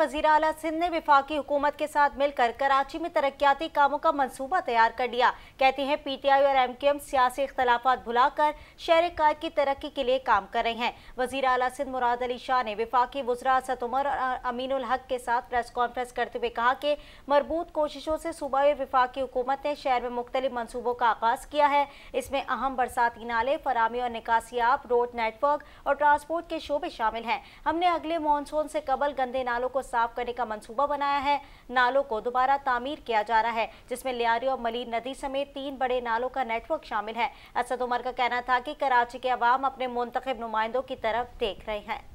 वजीर अला सिंध ने विफाकी हुकूमत के साथ मिलकर कराची में तरक्याती कामों का मनसूबा तैयार कर लिया कहती हैं पीटीआई और एम के एम सियासी इख्तलाफा भुलाकर शहर कार की तरक्की के लिए काम कर रहे हैं वजीर अला सिंध मुराद अली शाह ने विफाकी वजरा असद उमर और अमीनुल हक के साथ प्रेस कॉन्फ्रेंस करते हुए कहा कि मरबूत कोशिशों से सूबाई विफाकी हुकूमत ने शहर में मुख्तलिफ मनसूबों का आगाज किया है इसमें अहम बरसाती नाले फरामी और निकासियाब रोड नेटवर्क और ट्रांसपोर्ट के शोबे शामिल हैं हमने अगले मानसून से कबल गंदे नालों को साफ करने का मंसूबा बनाया है नालों को दोबारा तामीर किया जा रहा है जिसमें लियारी और मली नदी समेत तीन बड़े नालों का नेटवर्क शामिल है असद उमर का कहना था कि कराची के अवाम अपने मुंतब नुमाइंदों की तरफ देख रहे हैं